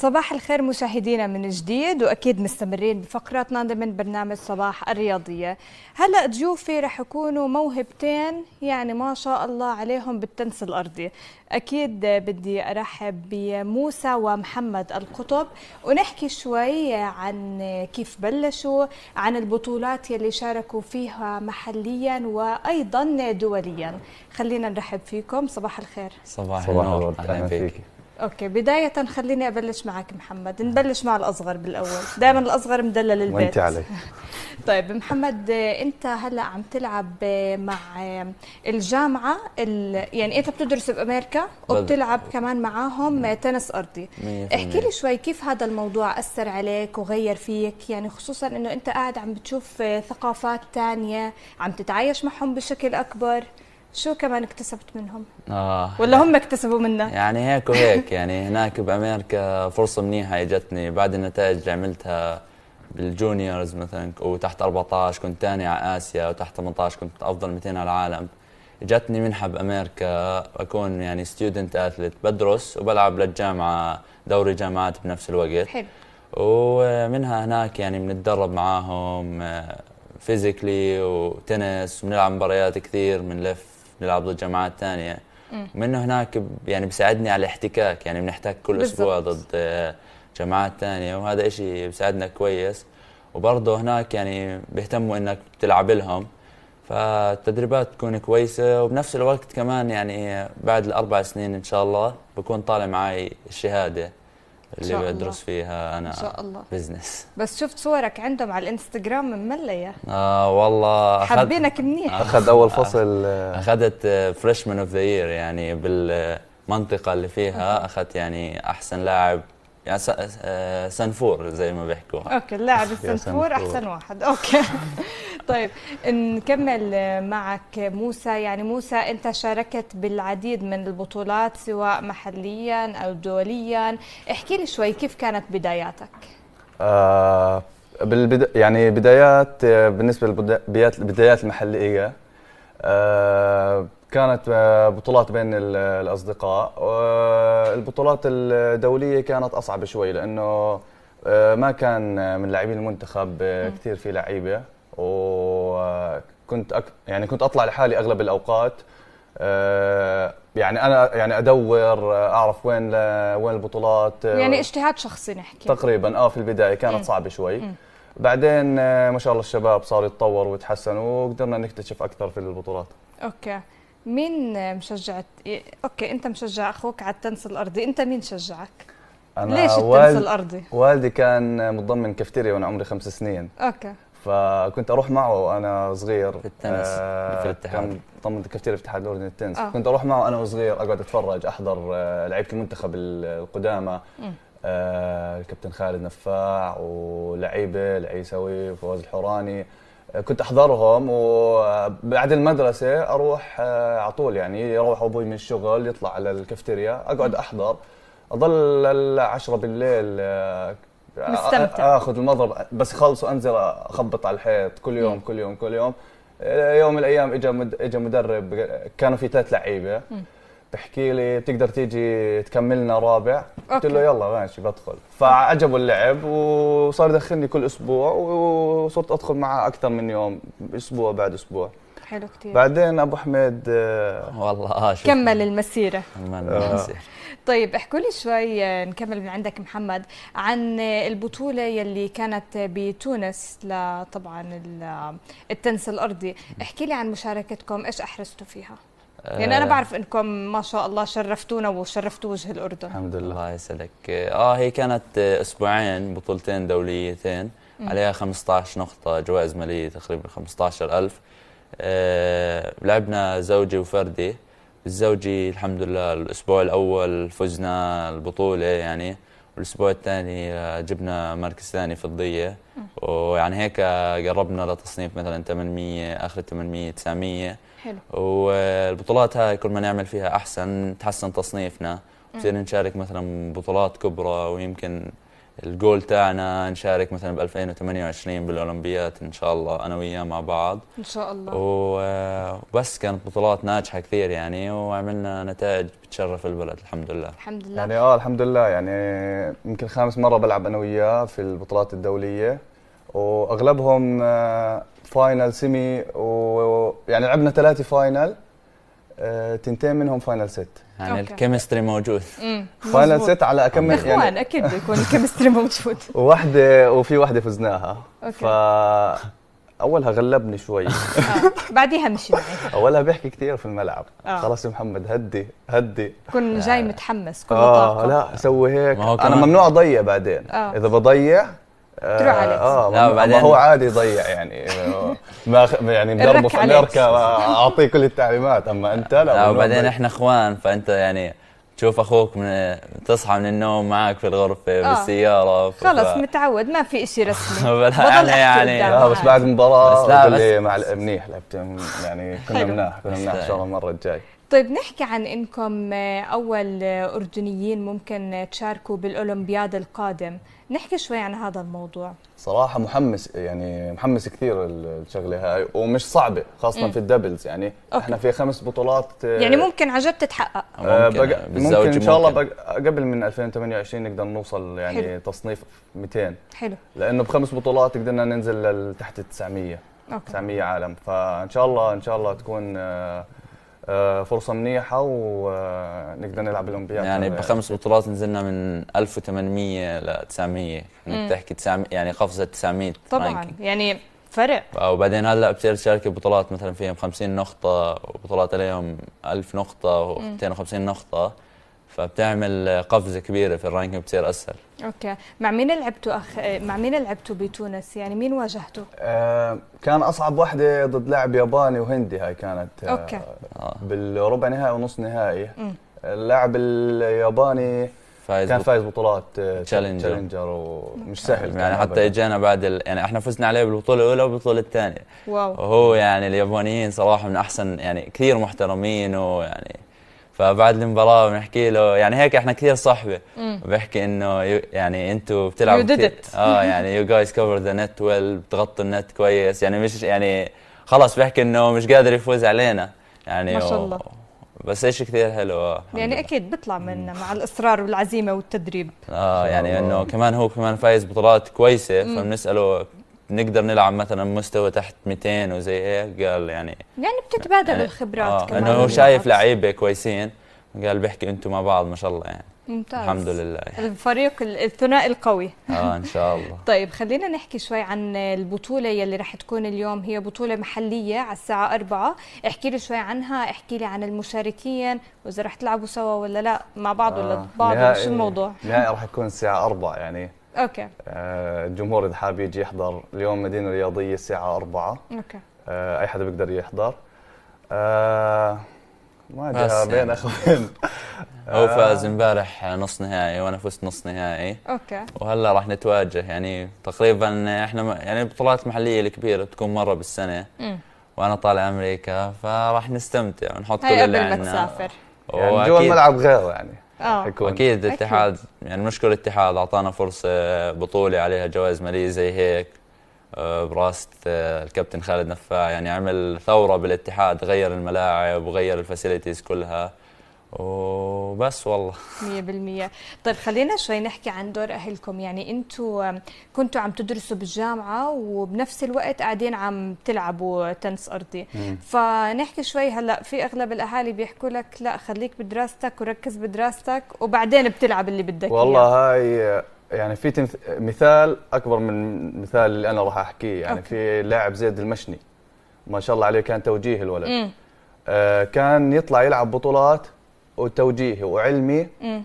صباح الخير مشاهدينا من جديد واكيد مستمرين بفقراتنا ضمن برنامج صباح الرياضيه هلا ضيوفي رح يكونوا موهبتين يعني ما شاء الله عليهم بالتنس الارضي اكيد بدي ارحب بموسى ومحمد القطب ونحكي شوي عن كيف بلشوا عن البطولات يلي شاركوا فيها محليا وايضا دوليا خلينا نرحب فيكم صباح الخير صباح, صباح النور اهلا فيك اوكي بدايه خليني ابلش معك محمد نعم. نبلش مع الاصغر بالاول دائما الاصغر مدلل البيت وانت علي طيب محمد انت هلا عم تلعب مع الجامعه يعني انت بتدرس بامريكا وبتلعب كمان معاهم نعم. تنس ارضي احكي لي شوي كيف هذا الموضوع اثر عليك وغير فيك يعني خصوصا انه انت قاعد عم بتشوف ثقافات تانية عم تتعايش معهم بشكل اكبر شو كمان اكتسبت منهم؟ آه ولا هم اكتسبوا منك؟ يعني هيك وهيك يعني هناك بامريكا فرصه منيحه اجتني بعد النتائج اللي عملتها بالجونيورز مثلا وتحت 14 كنت ثاني على اسيا وتحت 18 كنت افضل 200 على العالم اجتني منحه بامريكا اكون يعني ستودنت اثليت بدرس وبلعب للجامعه دوري جامعات بنفس الوقت حلو ومنها هناك يعني بنتدرب معاهم فيزيكلي آه، وتنس بنلعب مباريات كثير بنلف نلعب ضد جماعات ثانيه منه هناك يعني بيساعدني على الاحتكاك يعني بنحتك كل بالزبط. اسبوع ضد آه، جماعات ثانيه وهذا إشي بيساعدنا كويس وبرضه هناك يعني بيهتموا انك تلعب لهم فالتدريبات تكون كويسة وبنفس الوقت كمان يعني بعد الأربع سنين إن شاء الله بكون طالع معي الشهادة اللي بدرس فيها انا ان شاء الله بزنس بس شفت صورك عندهم على الانستغرام ممليه اه والله حابينك منيح اخذ اول فصل آه، اخذت فريشمان اوف ذا يير يعني بالمنطقه اللي فيها اخذت يعني احسن لاعب يعني سنفور زي ما بيحكوا اوكي اللاعب السنفور احسن واحد اوكي طيب نكمل معك موسى يعني موسى أنت شاركت بالعديد من البطولات سواء محليا أو دوليا احكي لي شوي كيف كانت بداياتك؟ آه بالبدا يعني بدايات آه، بالنسبة للبدايات البدايات المحلية آه كانت آه، بطولات بين الأصدقاء آه، البطولات الدولية كانت أصعب شوي لأنه ما كان من لاعبين المنتخب كثير في لعيبه وكنت أك... يعني كنت اطلع لحالي اغلب الاوقات آه، يعني انا يعني ادور آه، اعرف وين ل... وين البطولات آه، يعني اجتهاد شخصي نحكي تقريبا اه في البدايه كانت صعبه شوي بعدين ما شاء الله الشباب صار يتطور ويتحسن وقدرنا نكتشف اكثر في البطولات اوكي مين مشجعت اوكي انت مشجع اخوك على التنس الارضي انت مين شجعك أنا ليش التنس والد... الارضي والدي كان متضمن كافتيريا وانا عمري خمس سنين اوكي فكنت اروح معه وانا صغير في التنس آه في الاتحاد طبعا كافتيريا الاتحاد الاردني للتنس آه. كنت اروح معه وانا صغير اقعد اتفرج احضر آه لعيبه المنتخب القدامى آه الكابتن خالد نفاع ولعيبه العيسوي فواز الحوراني آه كنت احضرهم وبعد المدرسه اروح آه على طول يعني يروح ابوي من الشغل يطلع على الكافتيريا اقعد احضر اضل العشرة بالليل آه، مستمتع اخذ المضرب بس خلص وانزل اخبط على الحيط كل يوم كل يوم كل يوم يوم من الايام اجى اجى مدرب كانوا في ثلاث لعيبه بحكي لي تقدر تيجي تكملنا رابع قلت له يلا ماشي بدخل فعجبوا اللعب وصار يدخلني كل اسبوع وصرت ادخل معه اكثر من يوم اسبوع بعد اسبوع حلو كثير بعدين ابو حميد والله آه كمل المسيره كمل المسيره طيب احكوا لي شوي نكمل من عندك محمد عن البطولة يلي كانت بتونس لطبعا التنس الأرضي احكي لي عن مشاركتكم إيش أحرزتوا فيها؟ آه، يعني انا بعرف انكم ما شاء الله شرفتونا وشرفتوا وجه الاردن الحمد لله الله يسعدك اه هي كانت اسبوعين بطولتين دوليتين عليها 15 نقطه جوائز ماليه تقريبا 15000 آه لعبنا زوجي وفردي الزوجي الحمد لله الأسبوع الأول فزنا البطولة يعني والأسبوع الثاني آه، جبنا مركز ثاني فضية ويعني هيك قربنا لتصنيف مثلا 800 آخر 800 900 حلو والبطولات هاي كل ما نعمل فيها أحسن تحسن تصنيفنا بصير نشارك مثلا بطولات كبرى ويمكن الجول تاعنا نشارك مثلا ب 2028 بالاولمبيات ان شاء الله انا وياه مع بعض ان شاء الله وبس آه، كانت بطولات ناجحه كثير يعني وعملنا نتائج بتشرف البلد الحمد لله الحمد لله يعني اه الحمد لله يعني يمكن خامس مره بلعب انا وياه في البطولات الدوليه واغلبهم فاينل سيمي ويعني لعبنا ثلاثه فاينل آه، تنتين منهم فاينل سيت يعني الكيمستري موجود فاينل سيت على يعني اخوان اكيد بيكون الكيمستري موجود وواحده وفي واحده فزناها ف اولها غلبني شوي آه. بعديها مشي معي اولها بيحكي كثير في الملعب آه. خلاص يا محمد هدي هدي كن جاي متحمس كل آه طاقه لا سوي هيك انا ممنوع اضيع بعدين اذا بضيع تروح عليك آه،, اه لا هو عادي يضيع يعني ما يعني نربط امريكا اعطيه كل التعليمات اما انت لا لا وبعدين احنا اخوان فانت يعني تشوف اخوك من تصحى من النوم معك في الغرفه آه. بالسياره خلص متعود ما في شيء رسمي انا يعني, يعني لا بس بعد المباراه بس لا بس, منيح لعبت يعني كنا مناح كنا مناح ان شاء الله المره الجايه طيب نحكي عن انكم آه، اول آه، اردنيين ممكن تشاركوا بالاولمبياد القادم نحكي شوي عن هذا الموضوع صراحه محمس يعني محمس كثير الشغله هاي ومش صعبه خاصه م. في الدبلز يعني أوكي. احنا في خمس بطولات آه، يعني ممكن عجب تتحقق ممكن, بق... ممكن ان شاء الله قبل من 2028 نقدر نوصل يعني حلو. تصنيف 200 حلو لانه بخمس بطولات قدرنا ننزل تحت 900 أوكي. 900 عالم فان شاء الله ان شاء الله تكون آه، فرصه منيحه ونقدر نلعب الاولمبياد يعني بخمس بطولات نزلنا من 1800 ل 900 يعني بتحكي 900 يعني قفزه 900 طبعا رانكينج. يعني فرق وبعدين هلا بتصير تشارك بطولات مثلا فيهم 50 نقطه وبطولات عليهم 1000 نقطه و250 نقطه فبتعمل قفزه كبيره في الرانكينج بتصير اسهل اوكي مع مين لعبتوا أخ... مع مين لعبتوا بتونس يعني مين واجهته آه كان اصعب واحده ضد لاعب ياباني وهندي هاي كانت آه اوكي آه بالربع نهائي ونص نهائي اللاعب الياباني فايز كان فايز بطولات تشالنجر تشالنجر ومش سهل يعني حتى اجانا بعد ال... يعني احنا فزنا عليه بالبطوله الاولى والبطوله الثانيه واو وهو يعني اليابانيين صراحه من احسن يعني كثير محترمين ويعني فبعد المباراه بنحكي له يعني هيك احنا كثير صحبه بحكي انه يعني انتم بتلعبوا اه يعني يو جايز كفر ذا نت ويل بتغطوا النت كويس يعني مش يعني خلص بحكي انه مش قادر يفوز علينا يعني ما شاء الله بس شيء كثير حلو آه، يعني اكيد بيطلع من مع الاصرار والعزيمه والتدريب اه يعني انه كمان هو كمان فايز بطولات كويسه فبنساله نقدر نلعب مثلا مستوى تحت 200 وزي هيك إيه؟ قال يعني يعني بتتبادلوا يعني الخبرات آه كمان انه هو شايف لعيبه كويسين قال بحكي انتم مع بعض ما شاء الله يعني ممتاز الحمد لله الفريق الثنائي القوي اه ان شاء الله طيب خلينا نحكي شوي عن البطوله يلي راح تكون اليوم هي بطوله محليه على الساعه 4 احكي لي شوي عنها احكي لي عن المشاركين واذا راح تلعبوا سوا ولا لا مع بعض آه. ولا ضد بعض شو الموضوع نهائي راح يكون الساعه 4 يعني اوكي آه، الجمهور اذا حاب يجي يحضر اليوم مدينه رياضيه الساعه 4 اوكي آه، اي حدا بيقدر يحضر آه، ما ادري يعني. بين اخوين هو فاز امبارح نص نهائي وانا فزت نص نهائي اوكي وهلا راح نتواجه يعني تقريبا احنا يعني البطولات المحليه الكبيره تكون مره بالسنه وانا طالع امريكا فراح نستمتع ونحط كل اللي عندنا يعني جوا الملعب غير يعني اه حيكون اكيد الاتحاد يعني نشكر الاتحاد اعطانا فرصه بطوله عليها جوائز ماليه زي هيك آه، براسة آه، الكابتن خالد نفاع يعني عمل ثورة بالاتحاد غير الملاعب وغير الفاسيلتيز كلها وبس والله 100% طيب خلينا شوي نحكي عن دور اهلكم يعني انتم كنتوا عم تدرسوا بالجامعه وبنفس الوقت قاعدين عم تلعبوا تنس ارضي مم. فنحكي شوي هلا في اغلب الاهالي بيحكوا لك لا خليك بدراستك وركز بدراستك وبعدين بتلعب اللي بدك والله هاي يعني في تمث... مثال اكبر من المثال اللي انا راح احكيه يعني أوكي. في لاعب زيد المشني ما شاء الله عليه كان توجيه الولد مم. آه كان يطلع يلعب بطولات وتوجيهي وعلمي مم.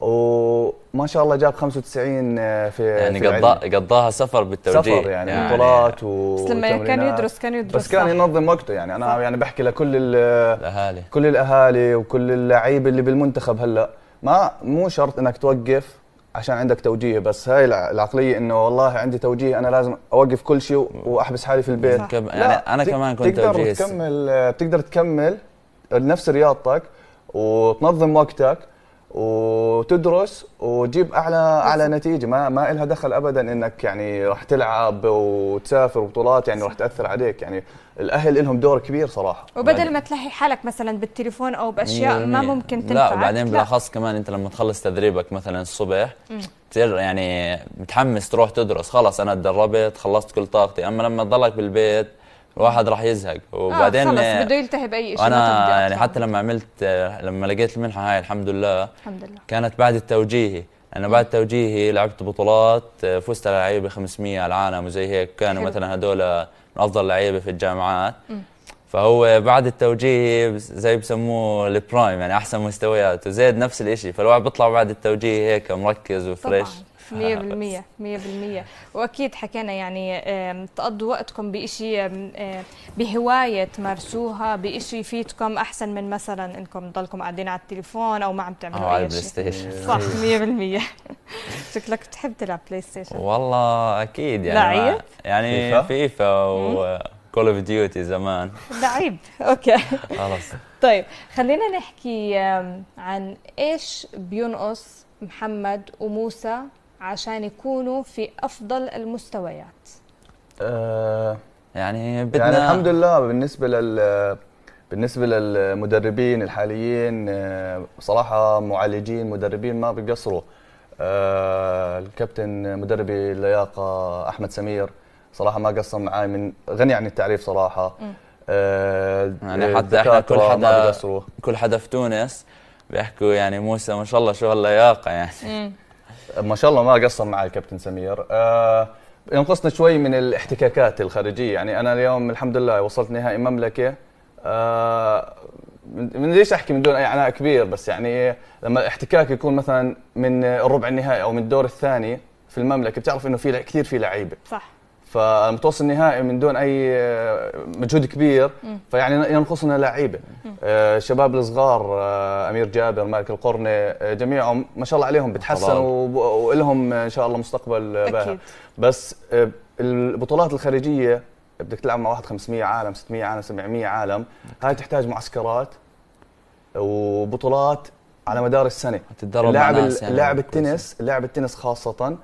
وما شاء الله جاب 95 آه، في يعني قضى قضاها سفر بالتوجيه سفر يعني،, يعني بطولات يعني و بس لما كان يدرس كان يدرس بس كان ينظم وقته يعني انا يعني بحكي لكل الاهالي كل الاهالي وكل اللعيبه اللي بالمنتخب هلا ما مو شرط انك توقف عشان عندك توجيه بس هاي العقليه انه والله عندي توجيه انا لازم اوقف كل شيء واحبس حالي في البيت يعني انا كمان كنت تقدر توجيه تكمل بتقدر آه، تكمل نفس رياضتك وتنظم وقتك وتدرس وتجيب اعلى اعلى نتيجه ما ما لها دخل ابدا انك يعني راح تلعب وتسافر بطولات يعني راح تاثر عليك يعني الاهل لهم دور كبير صراحه وبدل يعني ما تلهي حالك مثلا بالتليفون او باشياء ما ممكن تنفعك لا وبعدين بالاخص كمان انت لما تخلص تدريبك مثلا الصبح بتصير يعني متحمس تروح تدرس خلص انا تدربت خلصت كل طاقتي اما لما تضلك بالبيت الواحد راح يزهق آه، وبعدين آه خلص بده يلتهي باي شيء انا يعني حتى لما عملت لما لقيت المنحه هاي الحمد لله الحمد لله كانت بعد التوجيهي انا بعد توجيهي لعبت بطولات فزت على لعيبه 500 على العالم وزي هيك كانوا مثلا هدول من افضل لعيبه في الجامعات م. فهو بعد التوجيه زي بسموه البرايم يعني احسن مستويات وزيد نفس الشيء فالواحد بيطلع بعد التوجيه هيك مركز وفريش طبعا 100% 100% واكيد حكينا يعني تقضوا وقتكم بشيء بهوايه تمارسوها بشيء يفيدكم احسن من مثلا انكم تضلكم قاعدين على التليفون او ما عم تعملوا او آه، على البلاي ستيشن صح 100% شكلك بتحب تلعب بلاي ستيشن والله اكيد يعني لعيب يعني فيفا, وكول و كول اوف ديوتي زمان لعيب اوكي خلص طيب خلينا نحكي عن ايش بينقص محمد وموسى عشان يكونوا في افضل المستويات أه يعني, يعني بدنا يعني الحمد لله بالنسبه لل بالنسبه للمدربين الحاليين آه، صراحه معالجين مدربين ما بيقصروا أه الكابتن مدربي اللياقه احمد سمير صراحه ما قصر معي من غني عن التعريف صراحه أه يعني حتى احنا كل حدا كل حدا في تونس بيحكوا يعني موسى ما شاء الله شو هاللياقه يعني ما شاء الله ما قصر معي الكابتن سمير آه ينقصنا شوي من الاحتكاكات الخارجيه يعني انا اليوم الحمد لله وصلت نهائي مملكه آه من ليش احكي من دون اي عناء كبير بس يعني لما الاحتكاك يكون مثلا من الربع النهائي او من الدور الثاني في المملكه بتعرف انه في كثير في لعيبه صح فالمتوسط النهائي من دون اي مجهود كبير فيعني ينقصنا لعيبه آه، الشباب الصغار آه، امير جابر مالك القرني آه، جميعهم ما شاء الله عليهم بتحسنوا ولهم ان شاء الله مستقبل باهر بس البطولات الخارجيه بدك تلعب مع واحد 500 عالم 600 عالم 700 عالم هاي تحتاج معسكرات وبطولات على مدار السنه اللاعب اللاعب يعني. التنس لاعب التنس خاصه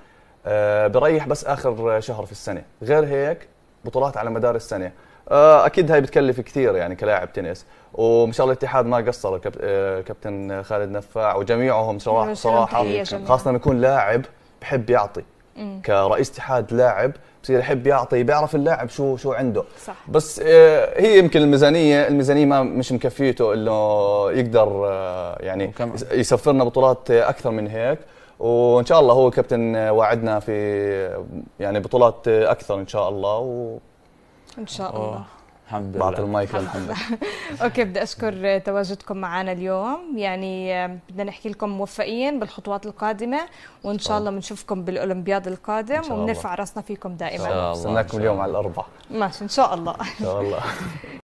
آه، بريح بس اخر شهر في السنه غير هيك بطولات على مدار السنه آه، اكيد هاي بتكلف كثير يعني كلاعب تنس وان شاء الله الاتحاد ما قصر آه، كابتن خالد نفاع وجميعهم صراحه صراحه خاصه لما يكون لاعب بحب يعطي كرئيس اتحاد لاعب بصير يحب يعطي بيعرف اللاعب شو شو عنده صح. بس هي يمكن الميزانيه الميزانيه ما مش مكفيته انه يقدر يعني يسفرنا بطولات اكثر من هيك وان شاء الله هو كابتن وعدنا في يعني بطولات اكثر ان شاء الله و... ان شاء الله أوه. الحمد لله بعطي المايك للحمد اوكي بدي اشكر تواجدكم معنا اليوم يعني بدنا نحكي لكم موفقين بالخطوات القادمه وان شاء الله بنشوفكم بالاولمبياد القادم وبنرفع راسنا فيكم دائما استناكم اليوم على الاربعه ماشي ان شاء الله ان شاء الله